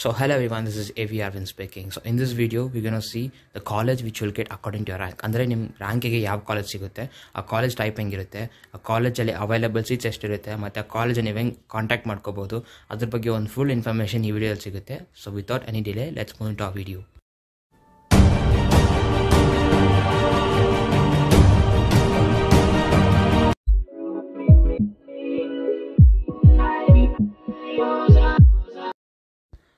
So hello everyone, this is AV Arvind speaking. So in this video, we're going to see the college which you'll get according to your rank. ಅಂದರೆ ನಿಮ್ಮ ರ್ಯಾಂಕಿಗೆ ಯಾವ college ಸಿಗುತ್ತೆ ಆ college type ಹೆಂಗಿರುತ್ತೆ ಆ ಕಾಲೇಜಲ್ಲಿ available seats ಎಷ್ಟಿರುತ್ತೆ ಮತ್ತೆ ಆ ಕಾಲೇಜ್ ನೀವು ಹೆಂಗೆ ಕಾಂಟ್ಯಾಕ್ಟ್ ಮಾಡ್ಕೋಬೋದು ಅದ್ರ ಬಗ್ಗೆ ಒಂದು ಫುಲ್ ಇನ್ಫಾರ್ಮೇಶನ್ ಈ ವಿಡಿಯೋದಲ್ಲಿ ಸಿಗುತ್ತೆ so without any delay let's move to ಆ ವಿಡಿಯೋ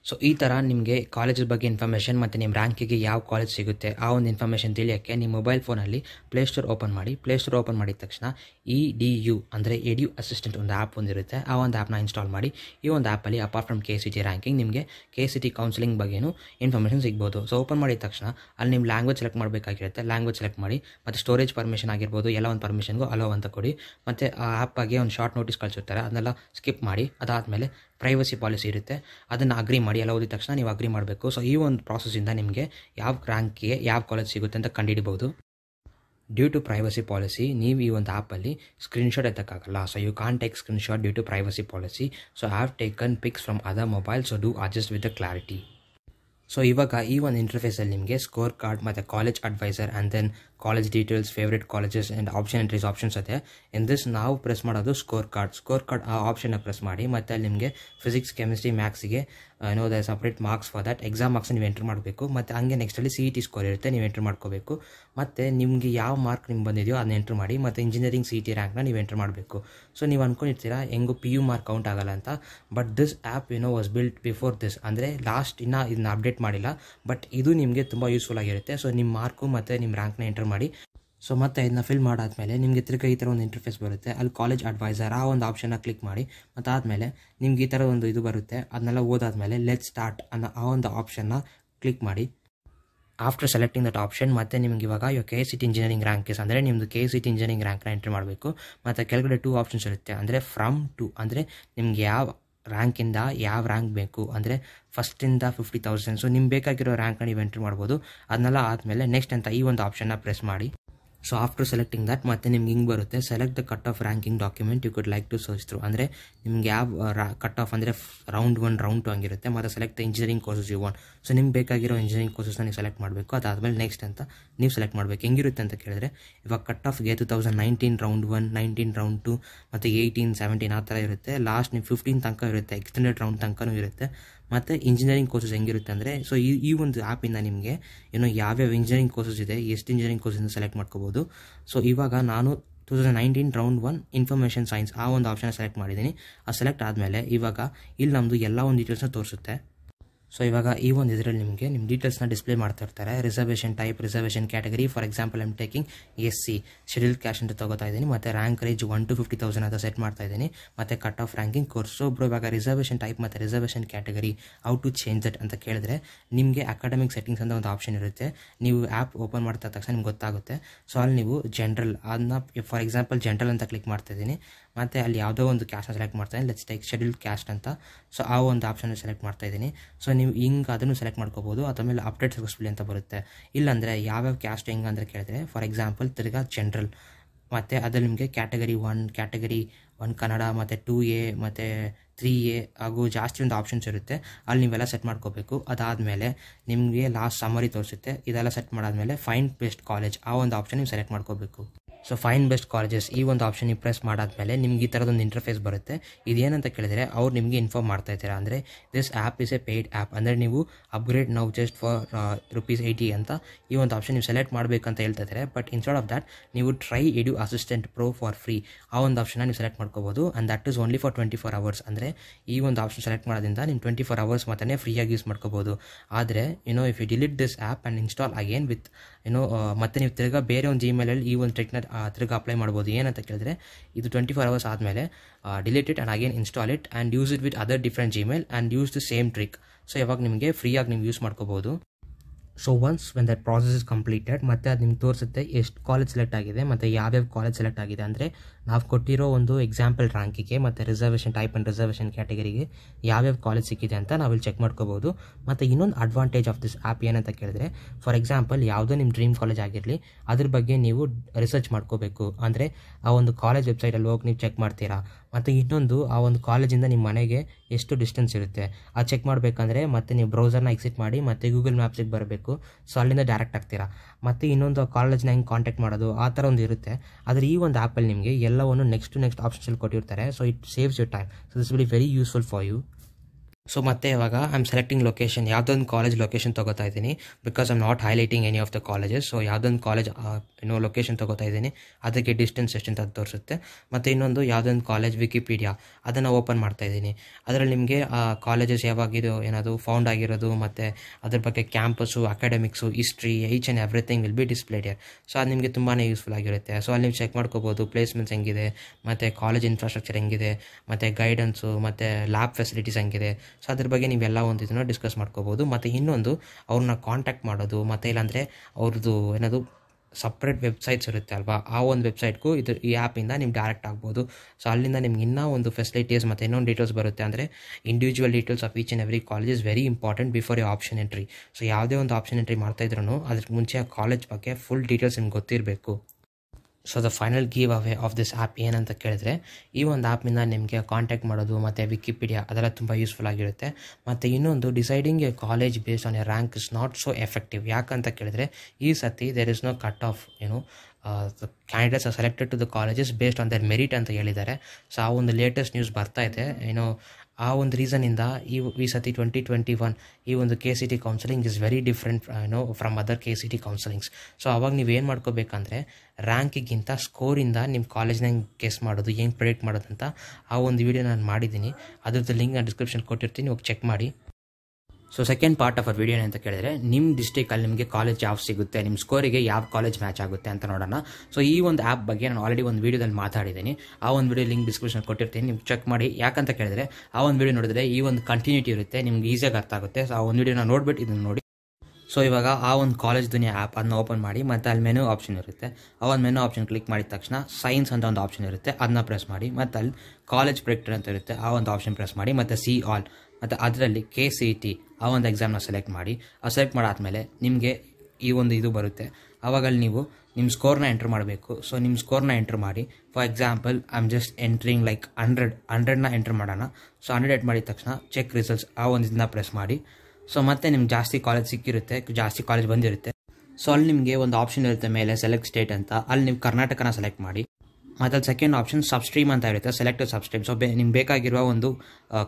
ಸೊ ಈ ಥರ ನಿಮಗೆ ಕಾಲೇಜ್ ಬಗ್ಗೆ ಇನ್ಫಾರ್ಮೇಷನ್ ಮತ್ತು ನಿಮ್ಮ ರ್ಯಾಂಕಿಗೆ ಯಾವ ಕಾಲೇಜ್ ಸಿಗುತ್ತೆ ಆ ಒಂದು ಇನ್ಫಾರ್ಮೇಷನ್ ತಿಳಿಯೋಕ್ಕೆ ನಿಮ್ಮ ಮೊಬೈಲ್ ಫೋನಲ್ಲಿ ಪ್ಲೇಸ್ಟೋರ್ ಓಪನ್ ಮಾಡಿ ಪ್ಲೇಸ್ಟೋರ್ ಓಪನ್ ಮಾಡಿದ ತಕ್ಷಣ ಇ ಡಿ ಯು ಅಂದರೆ ಎಡಿಯು ಅಸಿಸ್ಟೆಂಟ್ ಒಂದು ಆ್ಯಪ್ ಒಂದಿರುತ್ತೆ ಆ ಒಂದು ಆ್ಯಪ್ನ ಇನ್ಸ್ಟಾಲ್ ಮಾಡಿ ಈ ಒಂದು ಆ್ಯಪಲ್ಲಿ apart from K C T ranking ನಿಮಗೆ ಕೆ ಸಿ ಟಿ ಕೌನ್ಸಿಲಿಂಗ್ ಬಗ್ಗೆಯೂ ಇನ್ಫಾರ್ಮೇಷನ್ ಸಿಗ್ಬೋದು ಸೊ ಓಪನ್ ಮಾಡಿದ ತಕ್ಷಣ ಅಲ್ಲಿ ನಿಮ್ಮ ಲ್ಯಾಂಗ್ವೇಜ್ ಸೆಲೆಕ್ಟ್ ಮಾಡಬೇಕಾಗಿರುತ್ತೆ ಲ್ಯಾಂಗ್ವೇಜ್ ಸೆಲೆಕ್ಟ್ ಮಾಡಿ ಮತ್ತು ಸ್ಟೋರೇಜ್ ಪರ್ಮಿಷನ್ ಆಗಿರ್ಬೋದು ಎಲ್ಲ ಒಂದು ಪರ್ಮಿಷನ್ಗೂ ಅಲೋ ಅಂತ ಕೊಡಿ ಮತ್ತು ಆ ಆ್ಯಪ್ ಬಗ್ಗೆ ಒಂದು ಶಾರ್ಟ್ ನೋಟಿಸ್ ಕಳಿಸಿರ್ತಾರೆ ಅದನ್ನೆಲ್ಲ ಸ್ಕಿಪ್ ಮಾಡಿ ಅದಾದಮೇಲೆ ಪ್ರೈವಸಿ ಪಾಲಿಸಿ ಇರುತ್ತೆ ಅದನ್ನು ಅಗ್ರಿ ಮಾಡಿ ಎಲ್ಲ ಓದಿದ ತಕ್ಷಣ ನೀವು ಅಗ್ರಿ ಮಾಡಬೇಕು ಸೊ ಈ ಒಂದು ಪ್ರಾಸೆಸಿಂದ ನಿಮಗೆ ಯಾವ ರ್ಯಾಂಕ್ಗೆ ಯಾವ ಕಾಲೇಜ್ ಸಿಗುತ್ತೆ ಅಂತ ಕಂಡುಹಿಡಬಹುದು ಡ್ಯೂ ಟು ಪ್ರೈವಸಿ ಪಾಲಿಸಿ ನೀವು ಈ ಒಂದು ಆ್ಯಪಲ್ಲಿ ಸ್ಕ್ರೀನ್ಶಾಟ್ ಎತ್ತಕ್ಕಾಗಲ್ಲ so you can't take screenshot due to privacy policy so have taken pics from other mobile so do adjust with the clarity so ಇವಾಗ ಈ ಒಂದು ಇಂಟರ್ಫೇಸಲ್ಲಿ ನಿಮಗೆ ಸ್ಕೋರ್ ಕಾರ್ಡ್ ಮತ್ತು college advisor and then college details favourite colleges and option entries options ಅದೇ in this ನಾವು press ಮಾಡೋದು scorecard scorecard ಆ ಆಪ್ಷನ್ನ ಪ್ರೆಸ್ ಮಾಡಿ ಮತ್ತೆ ಅಲ್ಲಿ ನಿಮಗೆ ಫಿಸಿಕ್ಸ್ ಕೆಮಿಸ್ಟ್ರಿ ಮ್ಯಾಕ್ಸಿಗೆ ಏನೋ the separate marks for that exam marks ನೀವು ಎಂಟ್ರ್ ಮಾಡಬೇಕು ಮತ್ತು ಹಂಗೆ ನೆಕ್ಸ್ಟಲ್ಲಿ ಸಿ ಇ ಟಿ ಸ್ಕೋರ್ ಇರುತ್ತೆ ನೀವು ಎಂಟ್ರ್ ಮಾಡ್ಕೋಬೇಕು ಮತ್ತೆ ನಿಮಗೆ ಯಾವ ಮಾರ್ಕ್ ನಿಮ್ಗೆ ಬಂದಿದೆಯೋ ಅದನ್ನ ಎಂಟ್ರ್ ಮಾಡಿ ಮತ್ತೆ ಇಂಜಿನಿಯರಿಂಗ್ ಸಿ ಇ ಟಿ ರ್ಯಾಂಕ್ನ ನೀವು ಎಂಟ್ರ್ ಮಾಡಬೇಕು ಸೊ ನೀವು ಅನ್ಕೊಂಡಿರ್ತೀರಾ ಹೆಂಗೂ ಪಿ ಯು ಮಾರ್ಕ್ ಕೌಂಟ್ ಆಗಲ್ಲ ಅಂತ but this app you know was built before this ಅಂದರೆ ಲಾಸ್ಟ್ ಇನ್ನೂ ಇದನ್ನ ಅಪ್ಡೇಟ್ ಮಾಡಿಲ್ಲ ಬಟ್ ಇದು ನಿಮಗೆ ತುಂಬ ಯೂಸ್ಫುಲ್ ಆಗಿರುತ್ತೆ ಸೊ ನಿಮ್ಮ ಮಾರ್ಕು ಮತ್ತು ನಿಮ್ಮ ರ್ಯಾಂಕ್ನ ಎಂಟ್ರ್ ಮಾಡಿ ಸೊ ಮತ್ತೆ ಇದನ್ನ ಫಿಲ್ ಮೇಲೆ ನಿಮಗೆ ತಿರ್ಗಿ ಈ ಥರ ಒಂದು ಇಂಟರ್ಫೇಸ್ ಬರುತ್ತೆ ಅಲ್ಲಿ ಕಾಲೇಜ್ ಅಡ್ವೈಸರ್ ಆ ಒಂದು ಆಪ್ಷನ್ನ ಕ್ಲಿಕ್ ಮಾಡಿ ಮತ್ತು ಆದಮೇಲೆ ನಿಮ್ಗೆ ಈ ಥರ ಒಂದು ಇದು ಬರುತ್ತೆ ಅದನ್ನೆಲ್ಲ ಮೇಲೆ ಲೆಟ್ ಸ್ಟಾರ್ಟ್ ಅನ್ನೋ ಆ ಒಂದು ಆಪ್ಷನ್ನ ಕ್ಲಿಕ್ ಮಾಡಿ ಆಫ್ಟರ್ ಸೆಲೆಕ್ಟಿಂಗ್ ದಟ್ ಆಪ್ಷನ್ ಮತ್ತೆ ನಿಮ್ಗೆ ಇವಾಗ ಯೋ ಕೆ ಸಿಟಿ ಇಂಜಿನಿಯರಿಂಗ್ ರ್ಯಾಂಕೇಸ್ ಅಂದರೆ ನಿಮ್ಮದು ಕೆ ಸಿಟಿ ಇಂಜಿನಿಯರಿಂಗ್ ರ್ಯಾಂಕ್ನ ಎಂಟ್ರಿ ಮಾಡಬೇಕು ಮತ್ತು ಕೆಳಗಡೆ ಟೂ ಆಪ್ಷನ್ಸ್ ಇರುತ್ತೆ ಅಂದರೆ ಫ್ರಮ್ ಟು ಅಂದರೆ ನಿಮ್ಗೆ ಯಾವ ರ್ಯಾಂಕಿಂದ ಯಾವ ರ್ಯಾಂಕ್ ಬೇಕು ಅಂದರೆ ಫಸ್ಟಿಂದ ಫಿಫ್ಟಿ ತೌಸಂಡ್ ಸೊ ನಿಮ್ಗೆ ಬೇಕಾಗಿರೋ ರ್ಯಾಂಕ್ನ ನೀವು ಎಂಟ್ರಿ ಮಾಡ್ಬೋದು ಅದನ್ನೆಲ್ಲ ಆದಮೇಲೆ ನೆಕ್ಸ್ಟ್ ಅಂತ ಈ ಒಂದು ಆಪ್ಷನ್ನ ಪ್ರೆಸ್ ಮಾಡಿ ಸೊ ಆಫ್ಟರ್ ಸೆಲೆಕ್ಟಿಂಗ್ ದಟ್ ಮತ್ತೆ ನಿಮ್ಗೆ ಹಿಂಗೆ ಬರುತ್ತೆ select the cut off ranking document you could like to search through ಅಂದರೆ ನಿಮ್ಗೆ ಯಾವ ಕಟ್ ಆಫ್ ಅಂದರೆ ರೌಂಡ್ ಒನ್ ರೌಂಡ್ ಟು ಹಂಗಿರುತ್ತೆ ಮತ್ತು select engineering courses you want so ನಿಮ್ಗೆ ಬೇಕಾಗಿರೋ ಇಂಜಿನಿಯರಿಂಗ್ ಕೋರ್ಸಸ್ನ ನೀವು ಸೆಲೆಕ್ಟ್ ಮಾಡಬೇಕು ಅದಾದಮೇಲೆ ನೆಕ್ಸ್ಟ್ ಅಂತ ನೀವು ಸೆಲೆಕ್ಟ್ ಮಾಡಬೇಕು ಹೆಂಗಿರುತ್ತೆ ಅಂತ ಕೇಳಿದ್ರೆ ಇವಾಗ ಕಟ್ ಆಫ್ಗೆ two thousand nineteen round one nineteen round two ಮತ್ತು ಏಯ್ಟೀನ್ ಸೆವೆಂಟೀನ್ ಆ ಥರ ಇರುತ್ತೆ ಲಾಸ್ಟ್ ನೀವು ಫಿಫ್ಟೀನ್ ತನಕ ಇರುತ್ತೆ ಎಕ್ಸ್ಟೆಂಡೆಡ್ ರೌಂಡ್ ತನಕನೂ ಇರುತ್ತೆ ಮತ್ತು ಇಂಜಿನಿಯರಿಂಗ್ ಕೋರ್ಸಸ್ ಹೆಂಗಿರುತ್ತೆ ಅಂದರೆ ಸೊ ಈ ಈ ಒಂದು ಆ್ಯಪಿಂದ ನಿಮಗೆ ಏನೋ ಯಾವ್ಯಾವ ಇಂಜಿನಿಯರಿಂಗ್ ಕೋರ್ಸಸ್ ಇದೆ ಎಷ್ಟು ಇಂಜಿನಿಯರಿಂಗ್ ಕೋರ್ಸಿಂದ ಸೆಲೆಕ್ಟ್ ಮಾಡ್ಕೋಬೋದು ಸೊ ಇವಾಗ ನಾನು two thousand nineteen round one information science ಆ ಒಂದು ಆಪ್ಷನ್ ಸೆಲೆಕ್ಟ್ ಮಾಡಿದ್ದೀನಿ ಆ ಸೆಲೆಕ್ಟ್ ಆದಮೇಲೆ ಇವಾಗ ಇಲ್ಲಿ ನಮ್ಮದು ಎಲ್ಲ ಒಂದು ಡೀಟೇಲ್ಸ್ನ ತೋರಿಸುತ್ತೆ ಸೊ ಇವಾಗ ಈ ಒಂದು ಇದರಲ್ಲಿ ನಿಮಗೆ ನಿಮ್ಮ ಡೀಟೇಲ್ಸ್ನ ಡಿಸ್ಪ್ಲೇ ಮಾಡ್ತಾ ಇರ್ತಾರೆ reservation type reservation category for example I'm taking S C schedule caste ಅಂತ ತಗೋತಾ ಇದ್ದೀನಿ ಮತ್ತು rank range one two fifty thousand ಅಂತ ಸೆಟ್ ಮಾಡ್ತಾ ಇದ್ದೀನಿ ಮತ್ತು cut off ranking course so ಒಬ್ಬರು ಇವಾಗ ರಿಸರ್ವೇಷನ್ ಟೈಪ್ ಮತ್ತು reservation category how to change that ಅಂತ ಕೇಳಿದ್ರೆ ನಿಮಗೆ ಅಕಾಡೆಮಿಕ್ ಸೆಟ್ಟಿಂಗ್ಸ್ ಅಂತ ಒಂದು ಆಪ್ಷನ್ ಇರುತ್ತೆ ನೀವು ಆ್ಯಪ್ ಓಪನ್ ಮಾಡ್ತಾ ತಕ್ಷಣ ನಿಮ್ಗೆ ಗೊತ್ತಾಗುತ್ತೆ ಸೊ ಅಲ್ಲಿ ನೀವು ಜನರಲ್ ಅದನ್ನ ಫಾರ್ ಎಕ್ಸಾಂಪಲ್ ಜನರಲ್ ಅಂತ ಕ್ಲಿಕ್ ಮಾಡ್ತಾ ಇದ್ದೀನಿ ಮತ್ತು ಅಲ್ಲಿ ಯಾವುದೋ ಒಂದು ಕ್ಯಾಶ್ನ ಸೆಲೆಕ್ಟ್ ಮಾಡ್ತಾ ಇದ್ದೀನಿ ಲೆಟ್ಸ್ ಟೈಕ್ ಶೆಡ್ಯೂಲ್ ಕ್ಯಾಸ್ಟ್ ಅಂತ ಸೊ ಆ ಒಂದು ಆಪ್ಷನ್ ಸೆಲೆಕ್ಟ್ ಮಾಡ್ತಾ ಇದ್ದೀನಿ ಸೊ ನೀವು ನೀವು ಹಿಂಗೆ ಅದನ್ನು ಸೆಲೆಕ್ಟ್ ಮಾಡ್ಕೋಬೋದು ಅಥವಾ ಮೇಲೆ ಅಪ್ಡೇಟ್ ಸಕ್ಸಸ್ಫುಲಿ ಅಂತ ಬರುತ್ತೆ ಇಲ್ಲಾಂದರೆ ಯಾವ್ಯಾವ ಕ್ಯಾಸ್ಟ್ ಹೆಂಗೆ ಅಂತ ಕೇಳಿದ್ರೆ ಫಾರ್ ಎಕ್ಸಾಂಪಲ್ ತಿರ್ಗಾ ಜನರಲ್ ಮತ್ತು ಅದ್ರಲ್ಲಿ ನಿಮಗೆ category one category one Kannada ಮತ್ತು ಟೂ ಎ ಮತ್ತು ತ್ರೀ ಎ ಹಾಗೂ ಜಾಸ್ತಿ ಒಂದು ಆಪ್ಷನ್ಸ್ ಇರುತ್ತೆ ಅಲ್ಲಿ ನೀವೆಲ್ಲ ಸೆಟ್ ಮಾಡ್ಕೋಬೇಕು ಅದಾದಮೇಲೆ ನಿಮಗೆ ಲಾಸ್ಟ್ ಸಮರಿ ತೋರಿಸುತ್ತೆ ಇದೆಲ್ಲ ಸೆಟ್ ಮಾಡಾದ್ಮೇಲೆ ಫೈನ್ ಬೆಸ್ಟ್ ಕಾಲೇಜ್ ಆ ಒಂದು ಆಪ್ಷನ್ ನೀವು ಸೆಲೆಕ್ಟ್ ಮಾಡ್ಕೋಬೇಕು ಸೊ ಫೈನ್ ಬೆಸ್ಟ್ ಕಾಲೇಜಸ್ ಈ ಒಂದು ಆಪ್ಷನ್ ನೀವು ಪ್ರೆಸ್ ಮೇಲೆ ನಿಮ್ಗೆ ಈ ಥರದೊಂದು ಇಂಟರ್ಫೇಸ್ ಬರುತ್ತೆ ಇದೇನಂತ ಕೇಳಿದರೆ ಅವ್ರು ನಿಮಗೆ ಇನ್ಫಾರ್ಮ್ ಮಾಡ್ತಾ ಇದ್ದಾರೆ ಅಂದರೆ this app is a paid app ಅಂದರೆ ನೀವು upgrade now just for rupees eighty ಅಂತ ಈ ಒಂದು ಆಪ್ಷನ್ ನೀವು ಸೆಲೆಕ್ಟ್ ಮಾಡಬೇಕಂತ ಹೇಳ್ತಾ ಇದ್ದಾರೆ ಬಟ್ ಇನ್ಸ್ಟೆಡ್ ಆಫ್ ದಟ್ ನೀವು try Edu Assistant Pro for free ಆ ಒಂದು ಆಪ್ಷನ್ನ ನೀವು ಸೆಲೆಕ್ಟ್ ಮಾಡ್ಕೋಬೋದು and that is only for twenty four hours ಅಂದರೆ ಈ ಒಂದು ಆಪ್ಷನ್ ಸೆಲೆಕ್ಟ್ ಮಾಡೋದ್ರಿಂದ ನೀವು ಟ್ವೆಂಟಿ ಫೋರ್ ಅವರ್ಸ್ ಮತ್ತೆ ಫ್ರೀಯಾಗಿ ಯೂಸ್ ಮಾಡ್ಕೋಬೋದು ಆದರೆ you know if you delete this app and install again with you know ಮತ್ತೆ ನೀವು ತಿರ್ಗಾ ಬೇರೆ ಒಂದು ಜಿಮೇಲಲ್ಲಿ ಈ ಒಂದು ಟೆಕ್ನ ತಿರ್ಗಿ ಅಪ್ಲೈ ಮಾಡ್ಬೋದು ಏನಂತ ಕೇಳಿದ್ರೆ ಇದು ಟ್ವೆಂಟಿ ಫೋರ್ ಅವರ್ಸ್ ಆದಮೇಲೆ delete it and again install it and use it with other different Gmail and use the same trick so ಯಾವಾಗ ನಿಮಗೆ ಫ್ರೀಯಾಗಿ ನೀವು ಯೂಸ್ ಮಾಡ್ಕೋಬೋದು so once when that process is completed ಮತ್ತೆ ಅದು ನಿಮ್ಗೆ ತೋರಿಸುತ್ತೆ ಎಷ್ಟು ಕಾಲೇಜ್ ಸೆಲೆಕ್ಟ್ ಆಗಿದೆ ಮತ್ತು ಯಾವ್ಯಾವ ಕಾಲೇಜ್ ಸೆಲೆಕ್ಟ್ ಆಗಿದೆ ಅಂದರೆ ನಾವು ಕೊಟ್ಟಿರೋ ಒಂದು ಎಕ್ಸಾಂಪಲ್ ರ್ಯಾಂಕಿಗೆ ಮತ್ತು ರಿಸರ್ವೇಷನ್ ಟೈಪ್ ಆ್ಯಂಡ್ ರಿಸರ್ವೇಷನ್ ಕ್ಯಾಟಗರಿಗೆ ಯಾವ್ಯಾವ ಕಾಲೇಜ್ ಸಿಕ್ಕಿದೆ ಅಂತ ನಾವಿಲ್ಲಿ ಚೆಕ್ ಮಾಡ್ಕೋಬೋದು ಮತ್ತು ಇನ್ನೊಂದು ಅಡ್ವಾಂಟೇಜ್ ಆಫ್ ದಿಸ್ ಆ್ಯಪ್ ಏನಂತ ಕೇಳಿದ್ರೆ ಫಾರ್ ಎಕ್ಸಾಂಪಲ್ ಯಾವುದೋ ನಿಮ್ಮ ಡ್ರೀಮ್ ಕಾಲೇಜ್ ಆಗಿರಲಿ ಅದ್ರ ಬಗ್ಗೆ ನೀವು ರಿಸರ್ಚ್ ಮಾಡ್ಕೋಬೇಕು ಅಂದರೆ ಆ ಒಂದು ಕಾಲೇಜ್ ವೆಬ್ಸೈಟಲ್ಲಿ ಹೋಗಿ ನೀವು ಚೆಕ್ ಮಾಡ್ತೀರಾ ಮತ್ತು ಇನ್ನೊಂದು ಆ ಒಂದು ಕಾಲೇಜಿಂದ ನಿಮ್ಮ ಮನೆಗೆ ಎಷ್ಟು ಡಿಸ್ಟೆನ್ಸ್ ಇರುತ್ತೆ ಆ ಚೆಕ್ ಮಾಡಬೇಕಂದ್ರೆ ಮತ್ತೆ ನೀವು ಬ್ರೌಸರ್ನ ಎಕ್ಸಿಟ್ ಮಾಡಿ ಮತ್ತು ಗೂಗಲ್ ಮ್ಯಾಪ್ಸಿಗೆ ಬರಬೇಕು ಸೊ ಅಲ್ಲಿಂದ ಡೈರೆಕ್ಟ್ ಆಗ್ತೀರಾ ಮತ್ತು ಇನ್ನೊಂದು ಕಾಲೇಜ್ನ ಹೆಂಗೆ ಕಾಂಟ್ಯಾಕ್ಟ್ ಮಾಡೋದು ಆ ಥರ ಒಂದು ಇರುತ್ತೆ ಆದರೆ ಈ ಒಂದು ಆ್ಯಪಲ್ಲಿ ನಿಮಗೆ ಎಲ್ಲವನ್ನು ನೆಕ್ಸ್ಟ್ ಟು ನೆಕ್ಸ್ಟ್ ಆಪ್ಷನ್ಸಲ್ಲಿ ಕೊಟ್ಟಿರ್ತಾರೆ so it saves your time so this will very useful for you so ಮತ್ತೆ ಇವಾಗ ಐ ಆಮ್ ಸೆಲೆಕ್ಟಿಂಗ್ ಲೊಕೇಶನ್ ಯಾವುದೊಂದು ಕಾಲೇಜ್ ಲೊಕೇಶನ್ ತೊಗೋತಾ ಇದ್ದೀನಿ because I'm not highlighting any of the colleges so ಯಾವುದೊಂದು college ಏನೋ location ತೊಗೋತಾ ಇದ್ದೀನಿ ಅದಕ್ಕೆ ಡಿಸ್ಟೆನ್ಸ್ ಎಷ್ಟು ಅಂತ ತೋರಿಸುತ್ತೆ ಮತ್ತು ಇನ್ನೊಂದು ಯಾವುದೊಂದು ಕಾಲೇಜ್ ವಿಕಿಪೀಡಿಯಾ ಅದನ್ನು ಓಪನ್ ಮಾಡ್ತಾ ಇದ್ದೀನಿ ಅದರಲ್ಲಿ ನಿಮಗೆ ಆ ಕಾಲೇಜಸ್ ಯಾವಾಗಿದು ಏನದು ಫೌಂಡ್ ಆಗಿರೋದು ಮತ್ತು ಅದ್ರ ಬಗ್ಗೆ campus academics history each and everything will be displayed year so ಅದು ನಿಮಗೆ ತುಂಬಾ ಯೂಸ್ಫುಲ್ ಆಗಿರುತ್ತೆ ಸೊ ಅಲ್ಲಿ ನೀವು ಚೆಕ್ ಮಾಡ್ಕೋಬೋದು ಪ್ಲೇಸ್ಮೆಂಟ್ಸ್ ಹೆಂಗಿದೆ ಮತ್ತು ಕಾಲೇಜ್ ಇನ್ಫ್ರಾಸ್ಟ್ರಕ್ಚರ್ ಹೆಂಗಿದೆ ಮತ್ತು ಗೈಡೆನ್ಸು ಮತ್ತು ಲ್ಯಾಬ್ ಫೆಸಿಲಿಟೀಸ್ ಹೆಂಗಿದೆ ಸೊ ಅದ್ರ ಬಗ್ಗೆ ನೀವೆಲ್ಲ ಒಂದು ಇದನ್ನು ಡಿಸ್ಕಸ್ ಮಾಡ್ಕೋಬೋದು ಮತ್ತು ಇನ್ನೊಂದು ಅವ್ರನ್ನ ಕಾಂಟ್ಯಾಕ್ಟ್ ಮಾಡೋದು ಮತ್ತು ಇಲ್ಲಾಂದರೆ ಅವ್ರದ್ದು ಏನದು ಸಪ್ರೇಟ್ ವೆಬ್ಸೈಟ್ಸ್ ಇರುತ್ತೆ ಅಲ್ವಾ ಆ ಒಂದು ವೆಬ್ಸೈಟ್ಗೂ ಇದು ಈ ಆ್ಯಪಿಂದ ನಿಮ್ಗೆ ಡೈರೆಕ್ಟ್ ಆಗ್ಬೋದು ಸೊ ಅಲ್ಲಿಂದ ನಿಮ್ಗೆ ಇನ್ನೂ ಒಂದು ಫೆಸಿಲಿಟೀಸ್ ಮತ್ತು ಇನ್ನೊಂದು ಡೀಟೇಲ್ಸ್ ಬರುತ್ತೆ ಅಂದರೆ individual details of each and every college is very important before you option entry so ಯಾವುದೇ ಒಂದು ಆಪ್ಷನ್ ಎಂಟ್ರಿ ಮಾಡ್ತಾ ಇದ್ರು ಅದಕ್ಕೆ ಮುಂಚೆ ಆ ಕಾಲೇಜ್ ಬಗ್ಗೆ ಫುಲ್ ಡೀಟೇಲ್ಸ್ ನಿಮ್ಗೆ ಗೊತ್ತಿರಬೇಕು so the final give away of this app ಏನಂತ ಕೇಳಿದ್ರೆ ಈ ಒಂದು ಆ್ಯಪ್ನಿಂದ ನಿಮಗೆ ಕಾಂಟ್ಯಾಕ್ಟ್ ಮಾಡೋದು ಮತ್ತು ವಿಕಿಪೀಡಿಯಾ ಅದೆಲ್ಲ ತುಂಬ ಯೂಸ್ಫುಲ್ ಆಗಿರುತ್ತೆ ಮತ್ತು ಇನ್ನೊಂದು deciding a college base on a rank is not so effective ಯಾಕಂತ ಕೇಳಿದ್ರೆ ಈ ಸತಿ there is no cut off ಏನು candidates are selected to the colleges based on their merit ಅಂತ ಹೇಳಿದ್ದಾರೆ ಸೊ ಆ ಒಂದು ಲೇಟೆಸ್ಟ್ ನ್ಯೂಸ್ ಬರ್ತಾ ಇದೆ ಏನೋ ಆ ಒಂದು ರೀಸನಿಂದ ಈ ಈ ಸತಿ ಟ್ವೆಂಟಿ ಟ್ವೆಂಟಿ ಒನ್ ಈ ಒಂದು K C T counselling is very different ಏನೋ from other K C T counsellings so ಅವಾಗ ನೀವು ಏನು ಮಾಡ್ಕೋಬೇಕಂದ್ರೆ ರ್ಯಾಂಕಿಗಿಂತ ಸ್ಕೋರಿಂದ ನಿಮ್ಮ ಕಾಲೇಜ್ನಾಗ ಗೆಸ್ ಮಾಡೋದು ಹೆಂಗೆ ಪ್ರೆಡಿಕ್ಟ್ ಮಾಡೋದಂತ ಆ ಒಂದು ವಿಡಿಯೋ ನಾನು ಮಾಡಿದ್ದೀನಿ ಅದ್ರದ್ದು ಲಿಂಕ್ ನಾನು ಡಿಸ್ಕ್ರಿಪ್ಷನ್ ಕೊಟ್ಟಿರ್ತೀನಿ ಹೋಗಿ ಚೆಕ್ ಮಾಡಿ so second part of our video ಅಂತ ಕೇಳಿದ್ರೆ ನಿಮ್ಮ ಅಲ್ಲಿ ನಿಮಗೆ ಕಾಲೇಜ್ ಯಾವ ಸಿಗುತ್ತೆ ನಿಮ್ಮ ಸ್ಕೋರಿಗೆ ಯಾವ ಕಾಲೇಜ್ ಮ್ಯಾಚ್ ಆಗುತ್ತೆ ಅಂತ ನೋಡೋಣ ಸೊ ಈ ಒಂದು ಆ್ಯಪ್ ಬಗ್ಗೆ ನಾನು ಆಲ್ರೆಡಿ ಒಂದು ವೀಡಿಯೋದಲ್ಲಿ ಮಾತಾಡಿದ್ದೀನಿ ಆ ಒಂದು ವೀಡಿಯೋ ಲಿಂಕ್ ಡಿಸ್ಕ್ರಿಪ್ಷನ್ ಕೊಟ್ಟಿರ್ತೀನಿ ನೀವು ಚೆಕ್ ಮಾಡಿ ಯಾಕಂತ ಕೇಳಿದ್ರೆ ಆ ಒಂದು ವೀಡಿಯೋ ನೋಡಿದ್ರೆ ಈ ಒಂದು ಕಂಟಿನ್ಯೂಟಿ ಇರುತ್ತೆ ನಿಮ್ಗೆ ಈಸಿಯಾಗಿ ಅರ್ಥ ಆಗುತ್ತೆ ಸೊ ಆ ಒಂದು ವಿಡಿಯೋನ ನೋಡ್ಬಿಟ್ಟು ಇದನ್ನು ನೋಡಿ ಸೊ ಇವಾಗ ಆ ಒಂದು ಕಾಲೇಜ್ ದುನಿಯಾ ಆ್ಯಪ್ ಅನ್ನು ಓಪನ್ ಮಾಡಿ ಮತ್ತೆ ಅಲ್ಲಿ ಮೆನು ಆಪ್ಷನ್ ಇರುತ್ತೆ ಆ ಒಂದು ಮೆನು ಆಪ್ಷನ್ ಕ್ಲಿಕ್ ಮಾಡಿದ ತಕ್ಷಣ ಸೈನ್ಸ್ ಅಂತ ಒಂದು ಆಪ್ಷನ್ ಇರುತ್ತೆ ಅದನ್ನ ಪ್ರೆಸ್ ಮಾಡಿ ಮತ್ತು ಅಲ್ಲಿ ಕಾಲೇಜ್ ಪ್ರೆಕ್ಟರ್ ಅಂತ ಇರುತ್ತೆ ಆ ಒಂದು ಆಪ್ಷನ್ ಪ್ರೆಸ್ ಮಾಡಿ ಮತ್ತು ಸಿ ಆಲ್ ಮತ್ತು ಅದರಲ್ಲಿ ಕೆ ಸಿ ಇ ಟಿ ಆ ಒಂದು ಎಕ್ಸಾಮ್ನ ಸೆಲೆಕ್ಟ್ ಮಾಡಿ ಆ ಸೆಲೆಕ್ಟ್ ಮಾಡಾದಮೇಲೆ ನಿಮಗೆ ಈ ಒಂದು ಇದು ಬರುತ್ತೆ ಆವಾಗಲ್ಲಿ ನೀವು ನಿಮ್ಮ ಸ್ಕೋರ್ನ ಎಂಟ್ರ್ ಮಾಡಬೇಕು ಸೊ ನಿಮ್ಮ ಸ್ಕೋರ್ನ ಎಂಟ್ರ್ ಮಾಡಿ for example I am just entering like hundred ಹಂಡ್ರೆಡ್ನ ಎಂಟ್ರ್ ಮಾಡೋಣ ಸೊ ಹಂಡ್ರೆಡ್ ಎಂಟ್ ಮಾಡಿದ ತಕ್ಷಣ ಚೆಕ್ ರಿಸಲ್ಟ್ಸ್ ಆ ಒಂದು ಇದನ್ನ ಪ್ರೆಸ್ ಮಾಡಿ ಸೊ ಮತ್ತೆ ನಿಮ್ಗೆ ಜಾಸ್ತಿ ಕಾಲೇಜ್ ಸಿಕ್ಕಿರುತ್ತೆ ಜಾಸ್ತಿ ಕಾಲೇಜ್ ಬಂದಿರುತ್ತೆ ಸೊ ಅಲ್ಲಿ ನಿಮಗೆ ಒಂದು ಆಪ್ಷನ್ ಇರುತ್ತೆ ಮೇಲೆ ಸೆಲೆಕ್ಟ್ ಸ್ಟೇಟ್ ಅಂತ ಅಲ್ಲಿ ನೀವು ಕರ್ನಾಟಕನ ಸೆಲೆಕ್ಟ್ ಮಾಡಿ ಮತ್ತು ಸೆಕೆಂಡ್ ಆಪ್ಷನ್ ಸಬ್ಸ್ಟ್ರೀಮ್ ಅಂತ ಇರುತ್ತೆ ಸೆಲೆಕ್ಟ್ ಸಬ್ಸ್ಟ್ರೀಮ್ ಸೊ ಬೇ ನಿಮ್ಗೆ ಬೇಕಾಗಿರುವ ಒಂದು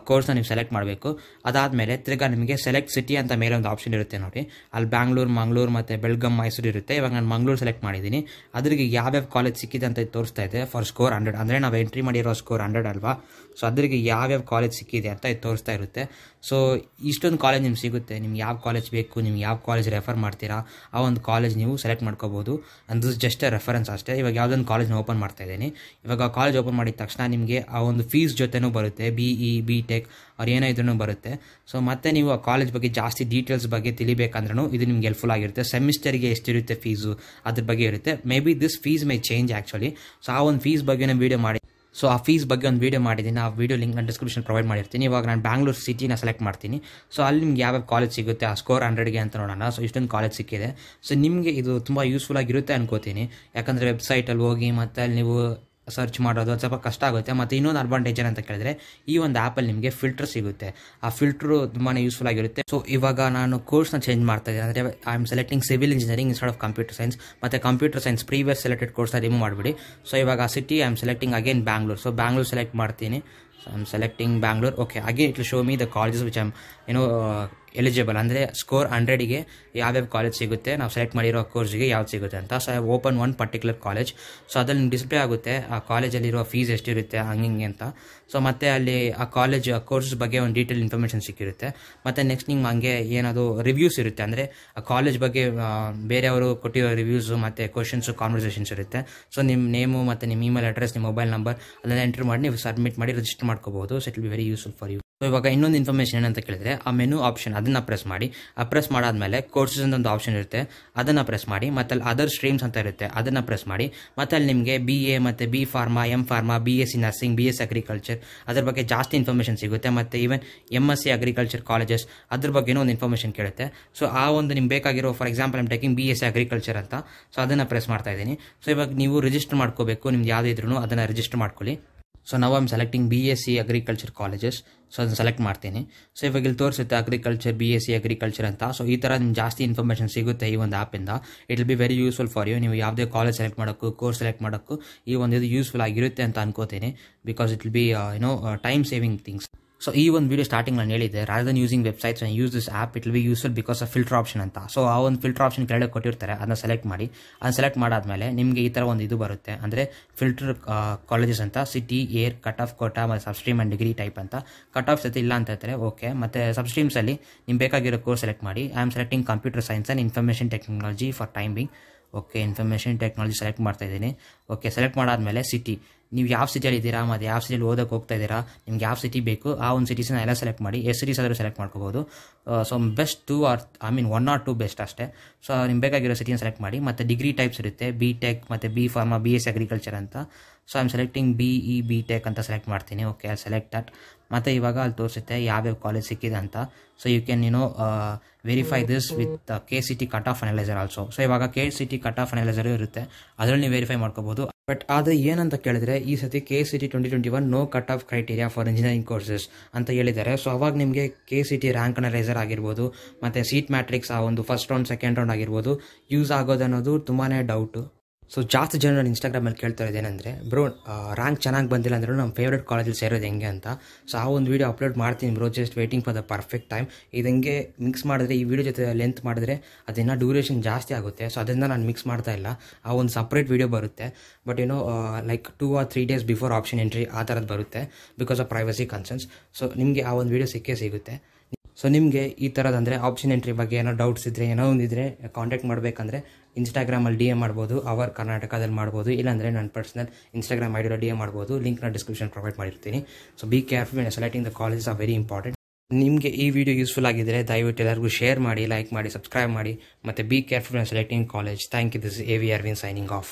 ಕೋರ್ಸ್ನ ನೀವು ಸೆಲೆಕ್ಟ್ ಮಾಡಬೇಕು ಅದಾದಮೇಲೆ ತಿರ್ಗಾ ನಿಮಗೆ ಸೆಲೆಕ್ಟ್ ಸಿಟಿ ಅಂತ ಮೇಲೆ ಒಂದು ಆಪ್ಷನ್ ಇರುತ್ತೆ ನೋಡಿ ಅಲ್ಲಿ ಬ್ಯಾಂಗ್ಳೂರು ಮಂಗ್ಳೂರು ಮತ್ತು ಬೆಳಗಾಂ ಮೈಸೂರು ಇರುತ್ತೆ ಇವಾಗ ನಾನು ಮಂಗಳೂರು ಸೆಲೆಕ್ಟ್ ಮಾಡಿದ್ದೀನಿ ಅದ್ರಿಗೆ ಯಾವ್ಯಾವ ಕಾಲೇಜ್ ಸಿಕ್ಕಿದೆ ಅಂತ ತೋರಿಸ್ತಾ ಇದೆ ಫಾರ್ ಸ್ಕೋರ್ ಹಂಡ್ರೆಡ್ ಅಂದರೆ ನಾವು ಎಂಟ್ರಿ ಮಾಡಿರೋ ಸ್ಕೋರ್ ಹಂಡ್ರೆಡ್ ಅಲ್ವಾ ಸೊ ಅದ್ರಿಗೆ ಯಾವ್ಯಾವ ಕಾಲೇಜ್ ಸಿಕ್ಕಿದೆ ಅಂತ ಇದು ತೋರಿಸ್ತಾ ಇರುತ್ತೆ ಸೊ ಇಷ್ಟೊಂದು ಕಾಲೇಜ್ ನಿಮ್ಗೆ ಸಿಗುತ್ತೆ ನಿಮ್ಗೆ ಯಾವ ಕಾಲೇಜ್ ಬೇಕು ನಿಮ್ಗೆ ಯಾವ ಕಾಲೇಜ್ ರೆಫರ್ ಮಾಡ್ತೀರಾ ಆ ಒಂದು ಕಾಲೇಜ್ ನೀವು ಸೆಲೆಕ್ಟ್ ಮಾಡ್ಕೋಬೋದು ಅಂದ್ರೆ ಜಸ್ಟ್ ರೆಫರೆನ್ಸ್ ಅಷ್ಟೇ ಇವಾಗ ಯಾವುದೊಂದು ಕಾಲೇಜ್ನ ಓಪನ್ ಮಾಡ್ತಾ ಇದ್ದೀನಿ ಇವಾಗ ಕಾಲೇಜ್ ಓಪನ್ ಮಾಡಿದ ತಕ್ಷಣ ನಿಮಗೆ ಆ ಒಂದು ಫೀಸ್ ಜೊತೆನೂ ಬರುತ್ತೆ B E e, B tech ಅವ್ರು ಏನೋ ಇದ್ರೂ ಬರುತ್ತೆ ಸೊ ಮತ್ತೆ ನೀವು ಆ ಕಾಲೇಜ್ ಬಗ್ಗೆ ಜಾಸ್ತಿ ಡೀಟೇಲ್ಸ್ ಬಗ್ಗೆ ತಿಳಿಬೇಕಂದ್ರೂ ಇದು ನಿಮ್ಗೆ ಹೆಲ್ಪ್ಫುಲ್ ಆಗಿರುತ್ತೆ ಸೆಮಿಸ್ಟರ್ಗೆ ಎಷ್ಟಿರುತ್ತೆ ಫೀಸು ಅದ್ರ ಬಗ್ಗೆ ಇರುತ್ತೆ maybe this fees may change actually so ಆ ಒಂದು ಫೀಸ್ ಬಗ್ಗೆ ನಾನು ವೀಡಿಯೋ ಮಾಡಿ ಸೊ ಆ ಫೀಸ್ ಬಗ್ಗೆ ಒಂದು ವೀಡಿಯೋ ಮಾಡಿದ್ದೀನಿ ಆ ವೀಡಿಯೋ ಲಿಂಕ್ ನಾನು ಡಿಸ್ಕ್ರಿಪ್ಷನ್ ಪ್ರೊವೈಡ್ ಮಾಡಿರ್ತೀನಿ ಇವಾಗ ನಾನು ಬ್ಯಾಂಗ್ಳೂರ್ ಸಿಟಿನ ಸೆಲೆಕ್ಟ್ ಮಾಡ್ತೀನಿ ಸೊ ಅಲ್ಲಿ ನಿಮ್ಗೆ ಯಾವ್ಯಾವ ಕಾಲೇಜ್ ಸಿಗುತ್ತೆ ಆ ಸ್ಕೋರ್ ಹಂಡ್ರೆಡ್ಗೆ ಅಂತ ನೋಡೋಣ ಸೊ ಇಷ್ಟೊಂದು ಕಾಲೇಜ್ ಸಿಕ್ಕಿದೆ ಸೊ ನಿಮಗೆ ಇದು ತುಂಬ ಯೂಸ್ಫುಲ್ ಆಗಿರುತ್ತೆ ಅನ್ಕೋತೀನಿ ಯಾಕಂದರೆ ವೆಬ್ಸೈಟಲ್ಲಿ ಹೋಗಿ ಮತ್ತು ಅಲ್ಲಿ ನೀವು ಸರ್ಚ್ ಮಾಡೋದು ಅದು ಸ್ವಲ್ಪ ಕಷ್ಟ ಆಗುತ್ತೆ ಮತ್ತು ಇನ್ನೊಂದು ಅಡ್ವಾಂಟೇಜ್ ಏನಂತ ಕೇಳಿದ್ರೆ ಈ ಒಂದು ಆ್ಯಪಲ್ಲಿ ನಿಮಗೆ ಫಿಲ್ಟರ್ ಸಿಗುತ್ತೆ ಆ ಫಿಲ್ಟ್ರು ತುಂಬಾ ಯೂಸ್ಫುಲ್ ಆಗಿರುತ್ತೆ ಸೊ ಇವಾಗ ನಾನು ಕೋರ್ಸ್ನ ಚೇಂಜ್ ಮಾಡ್ತಾ ಇದ್ದೀನಿ ಅಂದರೆ I am selecting civil engineering instead of computer science ಮತ್ತು computer science previous selected course remove ಮಾಡಿಬಿಡಿ ಸೊ ಇವಾಗ city I am selecting again Bangalore so Bangalore select ಮಾಡ್ತೀನಿ so I am selecting Bangalore okay again it show me the colleges which I'm ಏನೋ eligible ಅಂದರೆ score ಹಂಡ್ರೆಡಿಗೆ ಯಾವ್ಯಾವ college ಸಿಗುತ್ತೆ ನಾವು ಸೆಲೆಕ್ಟ್ ಮಾಡಿರೋ ಕೋರ್ಸಿಗೆ ಯಾವ್ದು ಸಿಗುತ್ತೆ ಅಂತ so I open one particular college so ಅದ್ರಲ್ಲಿ ಡಿಸ್ಪ್ಲೇ ಆಗುತ್ತೆ ಆ ಕಾಲೇಜಲ್ಲಿರೋ ಫೀಸ್ ಎಷ್ಟಿರುತ್ತೆ ಹಂಗಿಂಗೆ ಅಂತ ಸೊ ಮತ್ತೆ ಅಲ್ಲಿ ಆ ಕಾಲೇಜ್ ಆ ಕೋರ್ಸ್ ಬಗ್ಗೆ ಒಂದು ಡೀಟೇಲ್ ಇನ್ಫಾರ್ಮೇಷನ್ ಸಿಕ್ಕಿರುತ್ತೆ ಮತ್ತು ನೆಕ್ಸ್ಟ್ ನಿಮ್ಗೆ ಹಂಗೆ ಏನಾದರೂ ರಿವ್ಯೂಸ್ ಇರುತ್ತೆ ಅಂದರೆ ಆ ಕಾಲೇಜ್ ಬಗ್ಗೆ ಬೇರೆಯವರು ಕೊಟ್ಟಿರೋ ರಿವ್ಯೂಸು ಮತ್ತು ಕ್ವಶನ್ಸು ಕಾನ್ವರ್ಸೇಷನ್ಸ್ ಇರುತ್ತೆ ಸೊ ನಿಮ್ಮ ನೇಮು ಮತ್ತು ನಿಮ್ಮ ಇಮೇಲ್ ಅಡ್ರೆಸ್ ನಿಮ್ಮ ಮೊಬೈಲ್ ನಂಬರ್ ಅದನ್ನು ಎಂಟ್ರ್ ಮಾಡಿ ನೀವು ಸಬ್ಮಿಟ್ ಮಾಡಿ ರಿಜಿಸ್ಟರ್ ಮಾಡ್ಕೋಬೋದು so it be very useful for you so ಇವಾಗ ಇನ್ನೊಂದು ಇನ್ಫಾರ್ಮೇಷನ್ ಏನಂತ ಕೇಳಿದ್ರೆ ಆ ಮೆನು ಆಪ್ಷನ್ ಅದನ್ನು ಪ್ರೆಸ್ ಮಾಡಿ ಆ ಪ್ರೆಸ್ ಮಾಡಾದ್ಮೇಲೆ ಕೋರ್ಸಸ್ ಅಂತ ಒಂದು ಆಪ್ಷನ್ ಇರುತ್ತೆ ಅದನ್ನು ಪ್ರೆಸ್ ಮಾಡಿ ಮತ್ತೆ ಅಲ್ಲಿ ಅದರ್ ಸ್ಟ್ರೀಮ್ಸ್ ಅಂತ ಇರುತ್ತೆ ಅದನ್ನು ಪ್ರೆಸ್ ಮಾಡಿ ಮತ್ತೆ ಅಲ್ಲಿ ನಿಮಗೆ ಬಿ ಎ ಮತ್ತು B pharma M pharma B S C nursing B S agriculture ಅದ್ರ ಬಗ್ಗೆ ಜಾಸ್ತಿ ಇನ್ಫಾರ್ಮೇಷನ್ ಸಿಗುತ್ತೆ ಮತ್ತು even M S C agriculture colleges ಅದ್ರ ಬಗ್ಗೆನೂ ಒಂದು ಇನ್ಫಾರ್ಮೇಷನ್ ಕೇಳುತ್ತೆ ಸೊ ಆ ಒಂದು ನಿಮ್ಗೆ ಬೇಕಾಗಿರೋ for example am taking B S C agriculture ಅಂತ ಸೊ ಅದನ್ನು ಪ್ರೆಸ್ ಮಾಡ್ತಾ ಇದ್ದೀನಿ ಸೊ ಇವಾಗ ನೀವು ರಿಜಿಸ್ಟರ್ ಮಾಡ್ಕೋಬೇಕು ನಿಮ್ದು ಯಾವುದೇ ಇದ್ರೂ ಅದನ್ನು ರಿಜಿಸ್ಟರ್ ಮಾಡ್ಕೊಳ್ಳಿ ಸೊ ನಾವು am selecting B S C agriculture colleges so ಅದನ್ನು ಸೆಲೆಕ್ಟ್ ಮಾಡ್ತೀನಿ ಸೊ ಇವಾಗ ಇಲ್ಲಿ ತೋರಿಸುತ್ತೆ agriculture B S C agriculture ಅಂತ ಸೊ ಈ ಥರ ನಿಮ್ಗೆ ಜಾಸ್ತಿ ಇನ್ಫಾರ್ಮೇಷನ್ ಸಿಗುತ್ತೆ ಈ ಒಂದು ಆ್ಯಪಿಂದ it will be very useful for you ನೀವು ಯಾವುದೇ ಕಾಲೇಜ್ ಸೆಲೆಕ್ಟ್ ಮಾಡೋಕ್ಕೂ ಕೋರ್ಸ್ ಸೆಲೆಕ್ಟ್ ಮಾಡೋಕ್ಕೂ ಈ ಒಂದು ಇದು ಯೂಸ್ಫುಲ್ ಆಗಿರುತ್ತೆ ಅಂತ ಅನ್ಕೋತೀನಿ because it will be you know time saving things so ಈ ಒಂದು ವಿಡಿಯೋ ಸ್ಟಾರ್ಟಿಂಗ್ ನಾನು ಹೇಳಿದೆ then using websites and use this app it we be useful because of filter option ಅಂತ ಸೊ ಆ ಒಂದು ಫಿಲ್ಟರ್ ಆಪ್ಷನ್ ಕೆಳಗೆ ಕೊಟ್ಟಿರ್ತಾರೆ ಅದನ್ನ ಸೆಲೆಕ್ಟ್ ಮಾಡಿ ಅದನ್ನ ಸೆಲೆಕ್ಟ್ ಮಾಡಾದ್ಮೇಲೆ ನಿಮಗೆ ಈ ಥರ ಒಂದು ಇದು ಬರುತ್ತೆ ಅಂದರೆ ಫಿಲ್ಟರ್ ಕಾಲೇಜಸ್ ಅಂತ city year cut off quota ಮತ್ತು ಸಬ್ಸ್ಟ್ರೀಮ್ ಆ್ಯಂಡ್ ಡಿಗ್ರಿ ಟೈಪ್ ಅಂತ ಕಟ್ ಆಫ್ ಸತಿ ಇಲ್ಲ ಅಂತ ಹೇಳ್ತಾರೆ ಓಕೆ ಮತ್ತು ಸಬ್ಸ್ಟ್ರೀಮ್ಸಲ್ಲಿ ನಿಮ್ಗೆ ಬೇಕಾಗಿರೋ ಕೋರ್ಸ್ ಸೆಲೆಕ್ಟ್ ಮಾಡಿ I am selecting computer science and information technology for timing okay information technology select ಮಾಡ್ತಾ ಇದ್ದೀನಿ ಓಕೆ ಸೆಲೆಕ್ಟ್ ಮೇಲೆ ಸಿಟಿ ನೀವು ಯಾವ ಸಿಟಿಯಲ್ಲಿ ಇದ್ದೀರಾ ಮತ್ತು ಯಾವ ಸಿಟಿಯಲ್ಲಿ ಓದೋಕ್ಕೆ ಹೋಗ್ತಾ ಇದ್ದೀರಾ ನಿಮ್ಗೆ ಯಾವ ಸಿಟಿ ಬೇಕು ಆ ಒಂದು ಸಿಟೀಸ್ನ ಎಲ್ಲ ಸೆಲೆಕ್ಟ್ ಮಾಡಿ ಎಸ್ ಸಿಟೀಸ್ ಆದರೂ ಸೆಲೆಕ್ಟ್ ಮಾಡ್ಕೋಬೋದು so best two or I mean one or two best ಅಷ್ಟೇ ಸೊ ನಿಮ್ಗೆ ಬೇಕಾಗಿರೋ ಸಿಟಿನ ಸೆಲೆಕ್ಟ್ ಮಾಡಿ ಮತ್ತು ಡಿಗ್ರಿ ಟೈಪ್ಸ್ ಇರುತ್ತೆ ಬಿ ಟೆಕ್ ಮತ್ತು B pharma B S agriculture ಅಂತ so I am selecting B E B tech ಅಂತ ಸೆಲೆಕ್ಟ್ ಮಾಡ್ತೀನಿ ಓಕೆ ಐ ಸೆಲೆಕ್ಟ್ ದಟ್ ಮತ್ತು ಇವಾಗ ಅಲ್ಲಿ ತೋರಿಸುತ್ತೆ ಯಾವ್ಯಾವ ಕಾಲೇಜ್ ಸಿಕ್ಕಿದೆ ಅಂತ so you can you know verify this with K C T cut off analyser also so ಇವಾಗ K C T cut off analyser ಇರುತ್ತೆ ಅದರಲ್ಲಿ ನೀವು ವೆರಿಫೈ ಮಾಡ್ಕೋಬಹುದು ಬಟ್ ಆದರೆ ಏನಂತ ಕೇಳಿದ್ರೆ ಈ ಸತಿ K C T twenty twenty one no cut off criteria for engineering courses ಅಂತ ಹೇಳಿದ್ದಾರೆ ಸೊ ಅವಾಗ ನಿಮಗೆ K C T rank analyser ಆಗಿರ್ಬೋದು ಮತ್ತು ಸೀಟ್ ಮ್ಯಾಟ್ರಿಕ್ಸ್ ಆ ಒಂದು ಫಸ್ಟ್ ರೌಂಡ್ ಸೆಕೆಂಡ್ ರೌಂಡ್ ಆಗಿರ್ಬೋದು ಯೂಸ್ ಆಗೋದು ಅನ್ನೋದು ತುಂಬಾ ಡೌಟು ಸೊ ಜಾಸ್ತಿ ಜನ ನಾನು ಇನ್ಸ್ಟಾಗ್ರಾಮಲ್ಲಿ ಕೇಳ್ತಾ ಏನಂದರೆ ಬ್ರೋ ರ್ಯಾಂಕ್ ಚೆನ್ನಾಗಿ ಬಂದಿಲ್ಲ ಅಂದರೂ ನಮ್ಮ ಫೇವ್ರೇಟ್ ಕಾಲೇಜಲ್ಲಿ ಸೇರೋದು ಹೆಂಗೆ ಅಂತ ಸೊ ಆ ಒಂದು ವೀಡಿಯೋ ಅಪ್ಲೋಡ್ ಮಾಡ್ತೀನಿ bro just waiting for the perfect time ಇದಂಗೆ ಮಿಕ್ಸ್ ಮಾಡಿದ್ರೆ ಈ ವಿಡಿಯೋ ಜೊತೆ ಲೆಂತ್ ಮಾಡಿದ್ರೆ ಅದನ್ನು ಡ್ಯೂರೇಷನ್ ಜಾಸ್ತಿ ಆಗುತ್ತೆ ಸೊ ಅದನ್ನು ನಾನು ಮಿಕ್ಸ್ ಮಾಡ್ತಾ ಇಲ್ಲ ಆ ಒಂದು ಸಪ್ರೇಟ್ ವೀಡಿಯೋ ಬರುತ್ತೆ ಬಟ್ ಏನೋ like two or three days before option entry ಆ ಥರದ್ದು ಬರುತ್ತೆ because of privacy concerns so ನಿಮಗೆ ಆ ಒಂದು ವೀಡಿಯೋ ಸಿಕ್ಕೇ ಸಿಗುತ್ತೆ ಸೊ ನಿಮಗೆ ಈ ಥರದ ಅಂದರೆ ಆಪ್ಷನ್ ಎಂಟ್ರಿ ಬಗ್ಗೆ ಏನೋ ಡೌಟ್ಸ್ ಇದ್ದರೆ ಏನೋ ಒಂದಿದ್ರೆ ಕಾಂಟ್ಯಾಕ್ಟ್ ಮಾಡಬೇಕಂದ್ರೆ ಇನ್ಸ್ಟಾಗ್ರಾಮಲ್ಲಿ ಡಿ ಎ ಮಾಡ್ಬೋದು ಅವರ್ ಕರ್ನಾಟಕದಲ್ಲಿ ಮಾಡ್ಬೋದು ಇಲ್ಲಾಂದರೆ ನನ್ನ ಪರ್ಸನಲ್ ಇನ್ಸ್ಟಾಗ್ರಾಮ್ ಐಡಿಯಲ್ಲಿ ಡಿ ಎ ಮಾಡ್ಬೋದು ಲಿಂಕ್ನ ಡಿಸ್ಕ್ರಿಪ್ಷನ್ ಪ್ರೊವೈಡ್ ಮಾಡಿರ್ತೀನಿ so be careful in selecting the college are very important ನಿಮಗೆ ಈ ವಿಡಿಯೋ ಯೂಸ್ಫುಲ್ ಆಗಿದ್ದರೆ ದಯವಿಟ್ಟು ಎಲ್ಲರಿಗೂ ಶೇರ್ ಮಾಡಿ ಲೈಕ್ ಮಾಡಿ ಸಬ್ಸ್ಕ್ರೈಬ್ ಮಾಡಿ ಮತ್ತು be careful in selecting college thank you this A V R win signing of